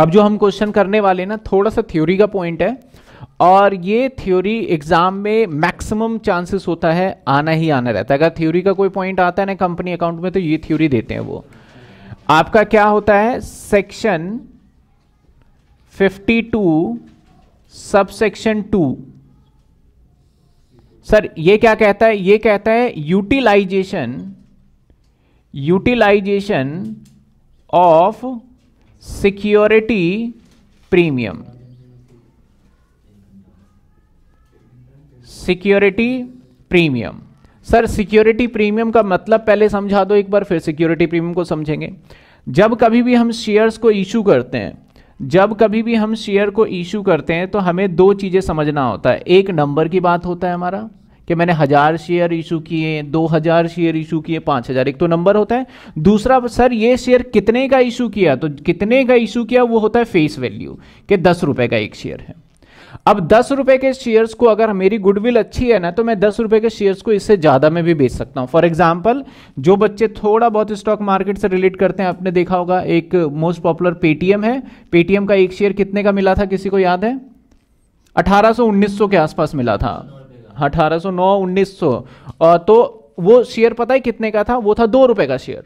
अब जो हम क्वेश्चन करने वाले ना थोड़ा सा थ्योरी का पॉइंट है और ये थ्योरी एग्जाम में मैक्सिमम चांसेस होता है आना ही आना रहता है अगर थ्योरी का कोई पॉइंट आता है ना कंपनी अकाउंट में तो ये थ्योरी देते हैं वो आपका क्या होता है section 52 sub section two sir ये क्या कहता है ये कहता है utilization utilization of security premium security premium sir security premium का मतलब पहले समझा दो एक बार फिर सिक्योरिटी प्रीमियम को समझेंगे जब कभी भी हम शेयर्स को इशू करते हैं जब कभी भी हम शेयर को इशू करते हैं तो हमें दो चीज़ें समझना होता है एक नंबर की बात होता है हमारा कि मैंने हज़ार शेयर इशू किए दो हज़ार शेयर इशू किए पांच हज़ार एक तो नंबर होता है दूसरा सर ये शेयर कितने का इशू किया तो कितने का इशू किया वो होता है फेस वैल्यू कि दस रुपए का एक शेयर है अब दस रुपए के शेयर्स को अगर मेरी गुडविल अच्छी है ना तो मैं दस रुपए के शेयर्स को इससे ज़्यादा में भी बेच सकता हूं फॉर एग्जाम्पल जो बच्चे थोड़ा बहुत स्टॉक मार्केट से रिलेट करते हैं आपने देखा होगा एक मोस्ट पॉपुलर पेटीएम है पेटीएम का एक शेयर कितने का मिला था किसी को याद है अठारह सो उन्नीस सौ के आसपास मिला था अठारह सो नौ उन्नीस सौ तो वो शेयर पता है कितने का था वो था दो रुपए का शेयर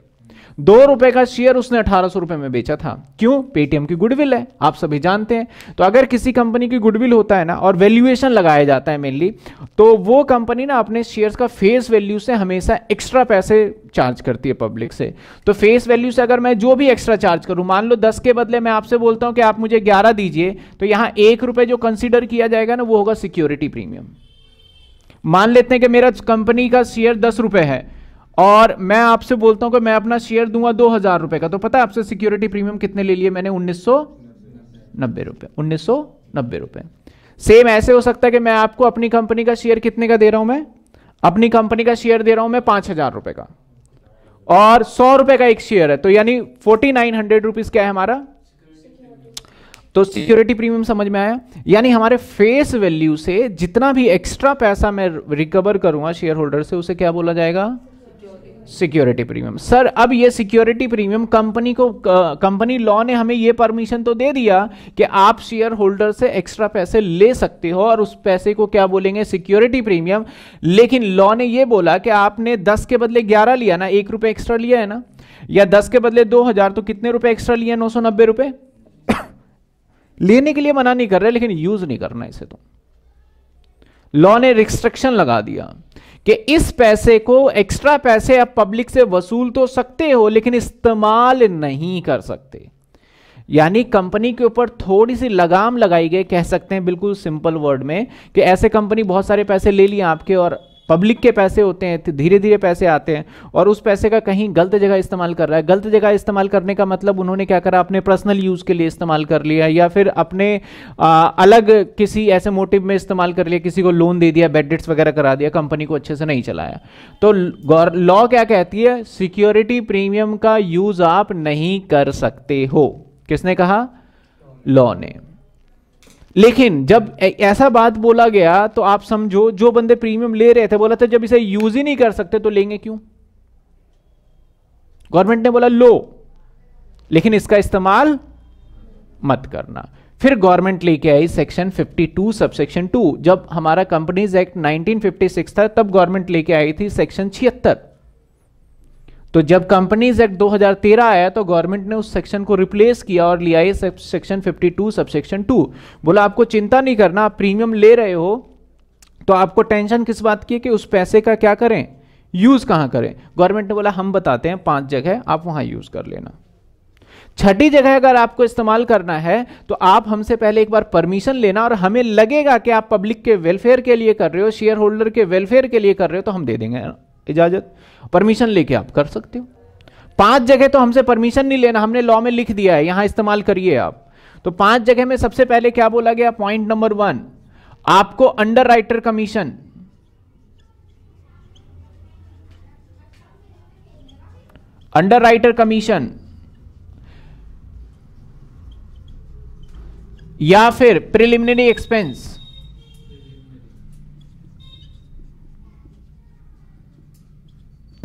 दो रुपए का शेयर उसने अठारह सौ रुपए में बेचा था क्यों पेटीएम की गुडविल है आप सभी जानते हैं तो अगर किसी कंपनी की गुडविल होता है ना और वैल्यूएशन लगाया जाता है मेनली तो वो कंपनी ना अपने शेयर्स का फेस वैल्यू से हमेशा एक्स्ट्रा पैसे चार्ज करती है पब्लिक से तो फेस वैल्यू से अगर मैं जो भी एक्स्ट्रा चार्ज करूं मान लो दस के बदले मैं आपसे बोलता हूं कि आप मुझे ग्यारह दीजिए तो यहां एक रुपए जो कंसिडर किया जाएगा ना वो होगा सिक्योरिटी प्रीमियम मान लेते हैं कि मेरा कंपनी का शेयर दस रुपए है और मैं आपसे बोलता हूं कि मैं अपना शेयर दूंगा दो हजार रुपए का तो पता है आपसे सिक्योरिटी प्रीमियम कितने ले लिए मैंने उन्नीस सौ नब्बे रुपए उन्नीस सौ नब्बे रुपए सेम ऐसे हो सकता है कि मैं आपको अपनी कंपनी का शेयर कितने का दे रहा हूं मैं अपनी कंपनी का शेयर दे रहा हूं मैं पांच हजार रुपए का और सौ रुपए का एक शेयर है तो यानी फोर्टी नाइन हंड्रेड रुपीज क्या है हमारा तो सिक्योरिटी प्रीमियम समझ में आया यानी हमारे फेस वैल्यू से जितना भी एक्स्ट्रा पैसा मैं रिकवर करूंगा शेयर होल्डर से उसे क्या बोला जाएगा सिक्योरिटी प्रीमियम सर अब ये सिक्योरिटी प्रीमियम कंपनी को कंपनी लॉ ने हमें ये परमिशन तो दे दिया कि आप शेयर होल्डर से एक्स्ट्रा पैसे ले सकते हो और उस पैसे को क्या बोलेंगे सिक्योरिटी प्रीमियम लेकिन लॉ ने ये बोला कि आपने 10 के बदले 11 लिया ना एक रुपए एक्स्ट्रा लिया है ना या 10 के बदले 2000 तो कितने रुपए एक्स्ट्रा लिया नौ सौ नब्बे लेने के लिए मना नहीं कर रहे लेकिन यूज नहीं करना इसे तो लॉ ने रिस्ट्रिक्शन लगा दिया कि इस पैसे को एक्स्ट्रा पैसे आप पब्लिक से वसूल तो सकते हो लेकिन इस्तेमाल नहीं कर सकते यानी कंपनी के ऊपर थोड़ी सी लगाम लगाई गई कह सकते हैं बिल्कुल सिंपल वर्ड में कि ऐसे कंपनी बहुत सारे पैसे ले लिए आपके और पब्लिक के पैसे होते हैं तो धीरे धीरे पैसे आते हैं और उस पैसे का कहीं गलत जगह इस्तेमाल कर रहा है गलत जगह इस्तेमाल करने का मतलब उन्होंने क्या करा अपने पर्सनल यूज़ के लिए इस्तेमाल कर लिया या फिर अपने आ, अलग किसी ऐसे मोटिव में इस्तेमाल कर लिया किसी को लोन दे दिया बेडिट्स वगैरह करा दिया कंपनी को अच्छे से नहीं चलाया तो लॉ क्या कहती है सिक्योरिटी प्रीमियम का यूज़ आप नहीं कर सकते हो किसने कहा लॉ ने लेकिन जब ऐसा बात बोला गया तो आप समझो जो बंदे प्रीमियम ले रहे थे बोला था जब इसे यूज ही नहीं कर सकते तो लेंगे क्यों गवर्नमेंट ने बोला लो लेकिन इसका इस्तेमाल मत करना फिर गवर्नमेंट लेके आई सेक्शन 52 सबसेक्शन टू जब हमारा कंपनीज एक्ट 1956 था तब गवर्नमेंट लेके आई थी सेक्शन छिहत्तर तो जब कंपनीज एक्ट 2013 आया तो गवर्नमेंट ने उस सेक्शन को रिप्लेस किया और लिया ये सेक्शन 52 सबसेक्शन टू बोला आपको चिंता नहीं करना आप प्रीमियम ले रहे हो तो आपको टेंशन किस बात की है कि उस पैसे का क्या करें यूज कहां करें गवर्नमेंट ने बोला हम बताते हैं पांच जगह आप वहां यूज कर लेना छठी जगह अगर आपको इस्तेमाल करना है तो आप हमसे पहले एक बार परमिशन लेना और हमें लगेगा कि आप पब्लिक के वेलफेयर के लिए कर रहे हो शेयर होल्डर के वेलफेयर के लिए कर रहे हो तो हम दे देंगे इजाजत परमिशन लेके आप कर सकते हो पांच जगह तो हमसे परमिशन नहीं लेना हमने लॉ में लिख दिया है यहां इस्तेमाल करिए आप तो पांच जगह में सबसे पहले क्या बोला गया पॉइंट नंबर वन आपको underwriter commission underwriter commission या फिर प्रिलिमिनरी एक्सपेंस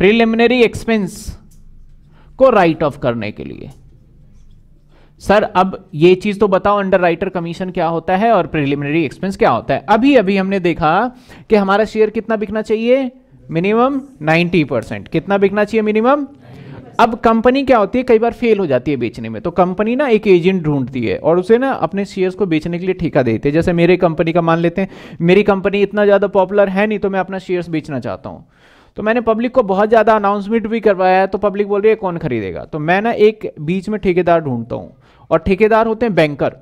प्रिलिमिनरी एक्सपेंस को राइट ऑफ करने के लिए सर अब ये चीज तो बताओ अंडर राइटर कमीशन क्या होता है और प्रिलिमिनरी एक्सपेंस क्या होता है अभी अभी हमने देखा कि हमारा शेयर कितना बिकना चाहिए मिनिमम 90 परसेंट कितना बिकना चाहिए मिनिमम अब कंपनी क्या होती है कई बार फेल हो जाती है बेचने में तो कंपनी ना एक एजेंट ढूंढती है और उसे ना अपने शेयर्स को बेचने के लिए ठेका देती है जैसे मेरे कंपनी का मान लेते हैं मेरी कंपनी इतना ज़्यादा पॉपुलर है नहीं तो मैं अपना शेयर्स बेचना चाहता हूं तो मैंने पब्लिक को बहुत ज़्यादा अनाउंसमेंट भी करवाया है तो पब्लिक बोल रही है कौन खरीदेगा तो मैं ना एक बीच में ठेकेदार ढूंढता हूँ और ठेकेदार होते हैं बैंकर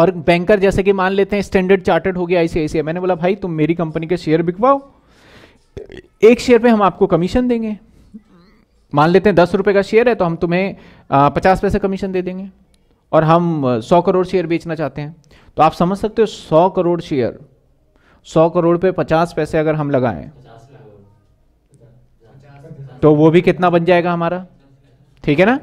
और बैंकर जैसे कि मान लेते हैं स्टैंडर्ड चार्टर्ड हो गया आईसीआईसी मैंने बोला भाई तुम मेरी कंपनी के शेयर बिकवाओ एक शेयर पे हम आपको कमीशन देंगे मान लेते हैं दस रुपए का शेयर है तो हम तुम्हें पचास पैसे कमीशन दे देंगे और हम सौ करोड़ शेयर बेचना चाहते हैं तो आप समझ सकते हो सौ करोड़ शेयर सौ करोड़ पे पचास पैसे अगर हम लगाएं तो वो भी कितना बन जाएगा हमारा ठीक है ना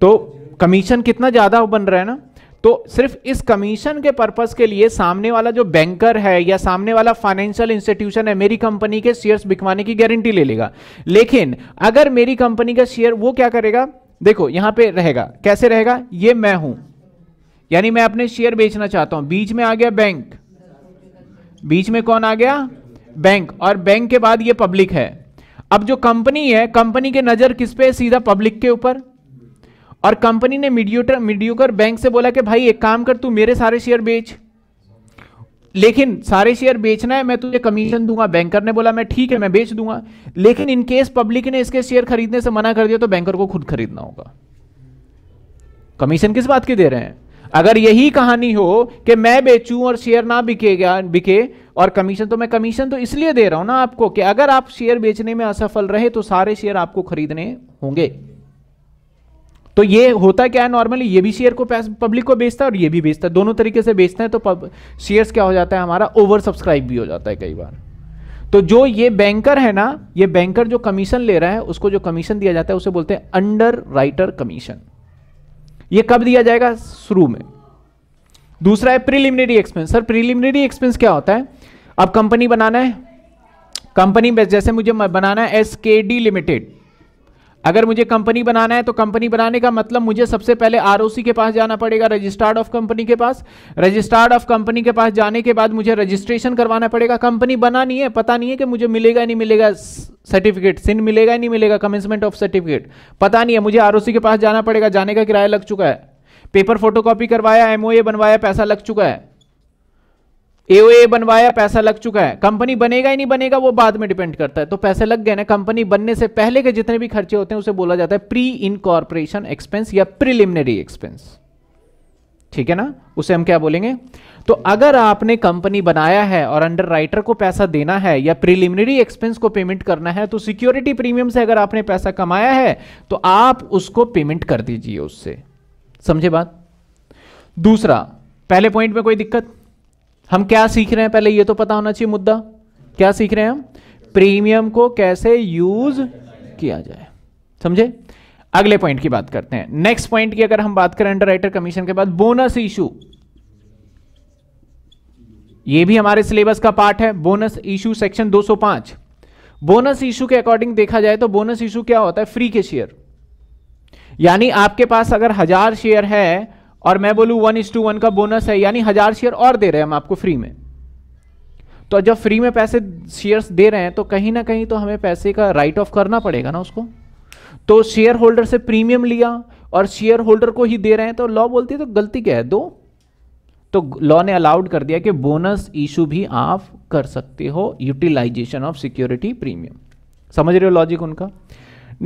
तो कमीशन कितना ज़्यादा बन रहा है ना तो सिर्फ इस कमीशन के पर्पज के लिए सामने वाला जो बैंकर है या सामने वाला फाइनेंशियल इंस्टीट्यूशन है मेरी कंपनी के शेयर्स बिकवाने की गारंटी ले लेगा लेकिन अगर मेरी कंपनी का शेयर वो क्या करेगा देखो यहां पे रहेगा कैसे रहेगा ये मैं हूं यानी मैं अपने शेयर बेचना चाहता हूं बीच में आ गया बैंक बीच में कौन आ गया बैंक और बैंक के बाद ये पब्लिक है अब जो कंपनी है कंपनी के नजर किस पे सीधा पब्लिक के ऊपर और कंपनी ने मीडियोटर मीडियोकर बैंक से बोला कि भाई एक काम कर तू मेरे सारे शेयर बेच लेकिन सारे शेयर बेचना है मैं तुझे कमीशन दूंगा बैंकर ने बोला मैं ठीक है मैं बेच दूंगा लेकिन इन केस पब्लिक ने इसके शेयर खरीदने से मना कर दिया तो बैंकर को खुद खरीदना होगा कमीशन किस बात के दे रहे हैं अगर यही कहानी हो कि मैं बेचूं और शेयर ना गया बिके और कमीशन तो मैं कमीशन तो इसलिए दे रहा हूं ना आपको कि अगर आप शेयर बेचने में असफल रहे तो सारे शेयर आपको खरीदने होंगे तो ये होता क्या है नॉर्मली ये भी शेयर को पब्लिक को बेचता है और ये भी बेचता है दोनों तरीके से बेचता है तो शेयर्स क्या हो जाता है हमारा ओवर सब्सक्राइब भी हो जाता है कई बार तो जो ये बैंकर है ना ये बैंकर जो कमीशन ले रहा है उसको जो कमीशन दिया जाता है उसे बोलते हैं अंडर राइटर कमीशन ये कब दिया जाएगा शुरू में दूसरा है preliminary expense sir preliminary expense क्या होता है अब कंपनी बनाना है कंपनी जैसे मुझे बनाना है एस डी लिमिटेड अगर मुझे कंपनी बनाना है तो कंपनी बनाने का मतलब मुझे सबसे पहले आर के पास जाना पड़ेगा रजिस्टर्ड ऑफ कंपनी के पास रजिस्टर्ड ऑफ कंपनी के पास जाने के बाद मुझे रजिस्ट्रेशन करवाना पड़ेगा कंपनी बना नहीं है पता नहीं है कि मुझे मिलेगा नहीं मिलेगा सर्टिफिकेट सिन मिलेगा नहीं मिलेगा कमेंसमेंट ऑफ सर्टिफिकेट पता नहीं है मुझे आर के पास जाना पड़ेगा जाने का किराया लग चुका है पेपर फोटोकॉपी करवाया एमओए बनवाया पैसा लग चुका है एओए बनवाया पैसा लग चुका है कंपनी बनेगा ही नहीं बनेगा वो बाद में डिपेंड करता है तो पैसे लग गए ना कंपनी बनने से पहले के जितने भी खर्चे होते हैं उसे बोला जाता है प्री इनकॉर्पोरेशन एक्सपेंस या प्रिलिमिनरी एक्सपेंस ठीक है ना उसे हम क्या बोलेंगे तो अगर आपने कंपनी बनाया है और अंडर राइटर को पैसा देना है या प्रिलिमिनरी एक्सपेंस को पेमेंट करना है तो सिक्योरिटी प्रीमियम से अगर आपने पैसा कमाया है तो आप उसको पेमेंट कर दीजिए उससे समझे बात दूसरा पहले पॉइंट में कोई दिक्कत हम क्या सीख रहे हैं पहले ये तो पता होना चाहिए मुद्दा क्या सीख रहे हैं हम प्रीमियम को कैसे यूज किया जाए समझे अगले पॉइंट की बात करते हैं नेक्स्ट पॉइंट की अगर हम बात करें अंडर कमीशन के बाद बोनस इशू ये भी हमारे सिलेबस का पार्ट है bonus issue section 205 bonus issue के अकॉर्डिंग देखा जाए तो बोनस इशू क्या होता है फ्री के शेयर यानी आपके पास अगर हजार शेयर है और मैं बोलूं वन इज टू वन का बोनस है यानी हजार शेयर और दे रहे हैं हम आपको फ्री में तो जब फ्री में पैसे शेयर्स दे रहे हैं तो कहीं ना कहीं तो हमें पैसे का राइट ऑफ करना पड़ेगा ना उसको तो शेयर होल्डर से प्रीमियम लिया और शेयर होल्डर को ही दे रहे हैं तो लॉ बोलती है तो गलती क्या है दो तो लॉ ने अलाउड कर दिया कि बोनस इशू भी आप कर सकते हो यूटिलाइजेशन ऑफ सिक्योरिटी प्रीमियम समझ रहे हो लॉजिक उनका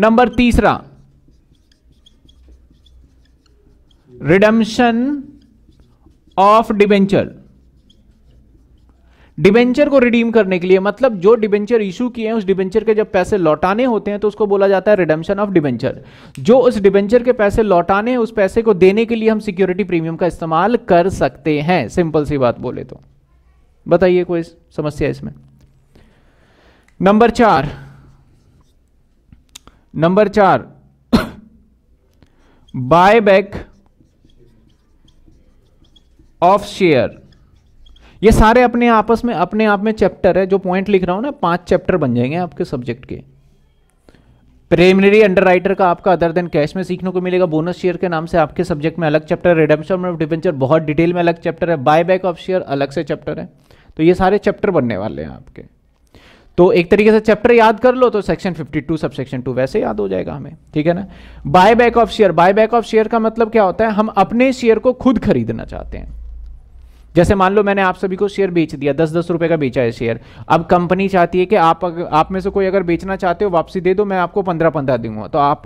नंबर तीसरा रिडम्शन ऑफ डिबेंचर डिबेंचर को रिडीम करने के लिए मतलब जो डिबेंचर इशू किए हैं उस डिबेंचर के जब पैसे लौटाने होते हैं तो उसको बोला जाता है रिडम्शन ऑफ डिबेंचर जो उस डिबेंचर के पैसे लौटाने हैं उस पैसे को देने के लिए हम सिक्योरिटी प्रीमियम का इस्तेमाल कर सकते हैं सिंपल सी बात बोले तो बताइए कोई समस्या इसमें नंबर चार नंबर चार बाय बैक ऑफ शेयर ये सारे अपने आपस में अपने आप में चैप्टर है जो पॉइंट लिख रहा हूं ना पांच चैप्टर बन जाएंगे आपके सब्जेक्ट के प्रेमिनरी अंडरराइटर का आपका अदर देन कैश में सीखने को मिलेगा बोनस शेयर के नाम से आपके सब्जेक्ट में अलग चैप्टर रिडेम्पशन ऑफ डिवेंचर बहुत डिटेल में अलग चैप्टर है बाय बैक ऑफ शेयर अलग से चैप्टर है तो ये सारे चैप्टर बनने वाले हैं आपके तो एक तरीके से चैप्टर याद कर लो तो सेक्शन 52 सब सेक्शन टू वैसे याद हो जाएगा हमें ठीक है ना buy back of share buy back of share का मतलब क्या होता है हम अपने शेयर को खुद खरीदना चाहते हैं जैसे मान लो मैंने आप सभी को शेयर बेच दिया दस दस रुपए का बेचा है शेयर अब कंपनी चाहती है कि आप अगर, आप में से कोई अगर बेचना चाहते हो वापसी दे दो मैं आपको पंद्रह पंद्रह दूंगा तो आप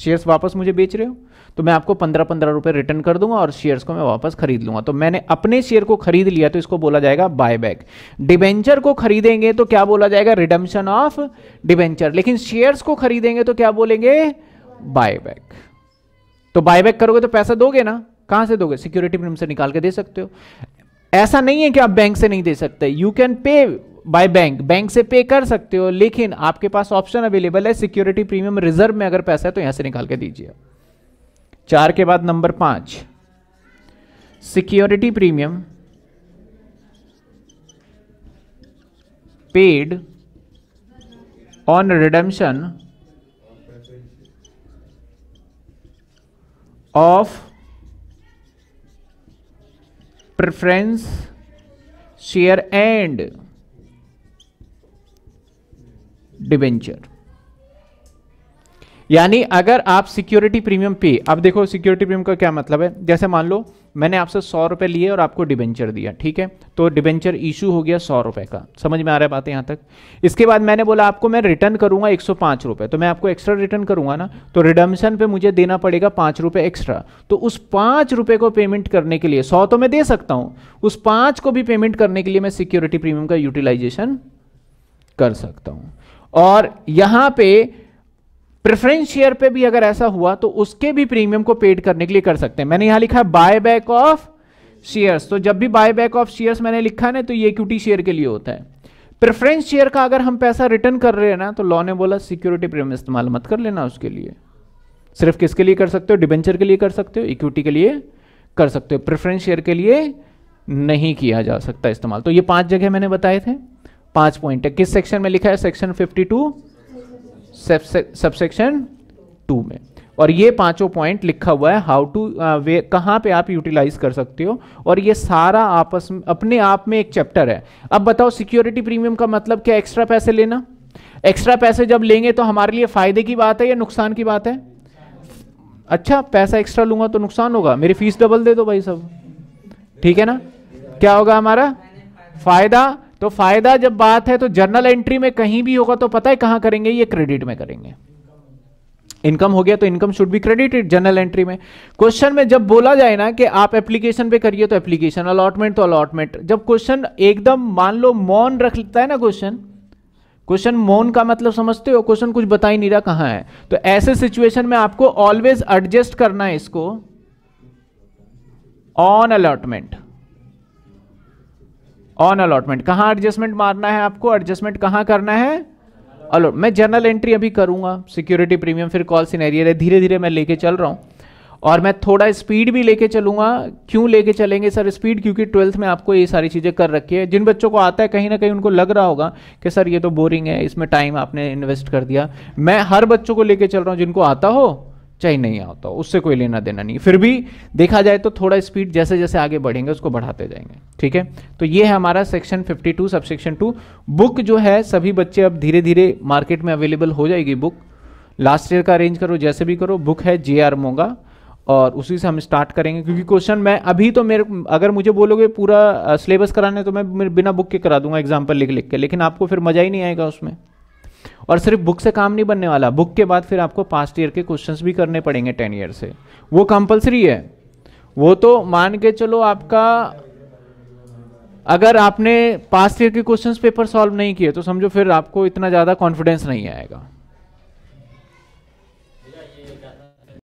शेयर्स वापस मुझे बेच रहे हो तो मैं आपको पंद्रह पंद्रह रुपए रिटर्न कर दूंगा और शेयर्स को मैं वापस खरीद लूंगा तो मैंने अपने शेयर को खरीद लिया तो इसको बोला जाएगा बायबैक डिबेंचर को खरीदेंगे तो क्या बोला जाएगा रिडम्शन ऑफ डिबेंचर लेकिन शेयर्स को खरीदेंगे तो क्या बोलेंगे बायबैक तो बायबैक करोगे तो पैसा दोगे ना कहां से दोगे सिक्योरिटी प्रीमियम से निकाल के दे सकते हो ऐसा नहीं है कि आप बैंक से नहीं दे सकते you can pay by bank bank से पे कर सकते हो लेकिन आपके पास ऑप्शन अवेलेबल है सिक्योरिटी प्रीमियम रिजर्व में अगर पैसा है तो यहां से निकाल के दीजिए चार के बाद नंबर पांच security premium paid on redemption of preference share and debenture यानी अगर आप सिक्योरिटी प्रीमियम पे अब देखो सिक्योरिटी प्रीमियम का क्या मतलब है जैसे मान लो मैंने आपसे सौ रुपए लिए और आपको डिबेंचर दिया ठीक है तो डिबेंचर इशू हो गया सौ रुपए का समझ में आ रहा है बात यहां तक इसके बाद मैंने बोला आपको मैं रिटर्न करूंगा एक सौ पांच रुपये तो मैं आपको एक्स्ट्रा रिटर्न करूंगा ना तो रिडम्शन पे मुझे देना पड़ेगा पांच रुपए एक्स्ट्रा तो उस पांच रुपए को पेमेंट करने के लिए सौ तो मैं दे सकता हूं उस पांच को भी पेमेंट करने के लिए मैं सिक्योरिटी प्रीमियम का यूटिलाइजेशन कर सकता हूं और यहां पर प्रेफरेंस शेयर पे भी अगर ऐसा हुआ तो उसके भी प्रीमियम को पेड करने के लिए कर सकते हैं मैंने यहां लिखा है बाय बैक ऑफ शेयर्स तो जब भी बाय बैक ऑफ शेयर्स मैंने लिखा है ना तो ये इक्विटी शेयर के लिए होता है प्रेफरेंस शेयर का अगर हम पैसा रिटर्न कर रहे हैं ना तो लॉ ने बोला सिक्योरिटी प्रीमियम इस्तेमाल मत कर लेना उसके लिए सिर्फ किसके लिए कर सकते हो डिबेंचर के लिए कर सकते हो इक्विटी के लिए कर सकते हो प्रेफरेंस शेयर के लिए नहीं किया जा सकता इस्तेमाल तो ये पांच जगह मैंने बताए थे पांच पॉइंट है किस सेक्शन में लिखा है सेक्शन 52 सबसेक्शन टू में और ये पांचों पॉइंट लिखा हुआ है हाउ टू वे कहाँ पे आप यूटिलाइज कर सकते हो और ये सारा आपस में अपने आप में एक चैप्टर है अब बताओ सिक्योरिटी प्रीमियम का मतलब क्या एक्स्ट्रा पैसे लेना एक्स्ट्रा पैसे जब लेंगे तो हमारे लिए फायदे की बात है या नुकसान की बात है अच्छा पैसा एक्स्ट्रा लूंगा तो नुकसान होगा मेरी फीस डबल दे दो भाई सब ठीक है ना क्या होगा हमारा फायदा तो फायदा जब बात है तो जर्नल एंट्री में कहीं भी होगा तो पता है कहां करेंगे ये क्रेडिट में करेंगे इनकम हो गया तो income should be credited journal entry में क्वेश्चन में जब बोला जाए ना कि आप एप्लीकेशन पे करिए तो एप्लीकेशन अलॉटमेंट तो अलॉटमेंट जब क्वेश्चन एकदम मान लो मौन रख लेता है ना क्वेश्चन क्वेश्चन मौन का मतलब समझते हो क्वेश्चन कुछ बता ही नहीं रहा कहां है तो ऐसे सिचुएशन में आपको ऑलवेज एडजस्ट करना है इसको ऑन अलॉटमेंट ऑन अलॉटमेंट कहाँ एडजस्टमेंट मारना है आपको एडजस्टमेंट कहाँ करना है अलॉट मैं जनरल एंट्री अभी करूंगा सिक्योरिटी प्रीमियम फिर कॉल सिनेरियर है धीरे धीरे मैं लेके चल रहा हूँ और मैं थोड़ा स्पीड भी लेके चलूंगा क्यों लेके चलेंगे सर स्पीड क्योंकि ट्वेल्थ में आपको ये सारी चीज़ें कर रखी है जिन बच्चों को आता है कहीं ना कहीं उनको लग रहा होगा कि सर ये तो बोरिंग है इसमें टाइम आपने इन्वेस्ट कर दिया मैं हर बच्चों को लेके चल रहा हूँ जिनको आता हो चाहे नहीं आता हो उससे कोई लेना देना नहीं फिर भी देखा जाए तो थोड़ा स्पीड जैसे जैसे आगे बढ़ेंगे उसको बढ़ाते जाएंगे ठीक है तो ये है हमारा सेक्शन 52 सबसेक्शन टू बुक जो है सभी बच्चे अब धीरे धीरे मार्केट में अवेलेबल हो जाएगी बुक लास्ट ईयर का अरेंज करो जैसे भी करो बुक है जे आर मोगा और उसी से हम स्टार्ट करेंगे क्योंकि क्वेश्चन मैं अभी तो मेरे अगर मुझे बोलोगे पूरा सिलेबस कराने तो मैं बिना बुक के करा दूंगा एग्जाम्पल लिख लिख के लेकिन आपको फिर मज़ा ही नहीं आएगा उसमें और सिर्फ बुक से काम नहीं बनने वाला बुक के बाद फिर आपको पास्ट ईयर के क्वेश्चंस भी करने पड़ेंगे टेन ईयर से वो कंपलसरी है वो तो मान के चलो आपका अगर आपने पास्ट ईयर के क्वेश्चंस पेपर सॉल्व नहीं किए तो समझो फिर आपको इतना ज़्यादा कॉन्फिडेंस नहीं आएगा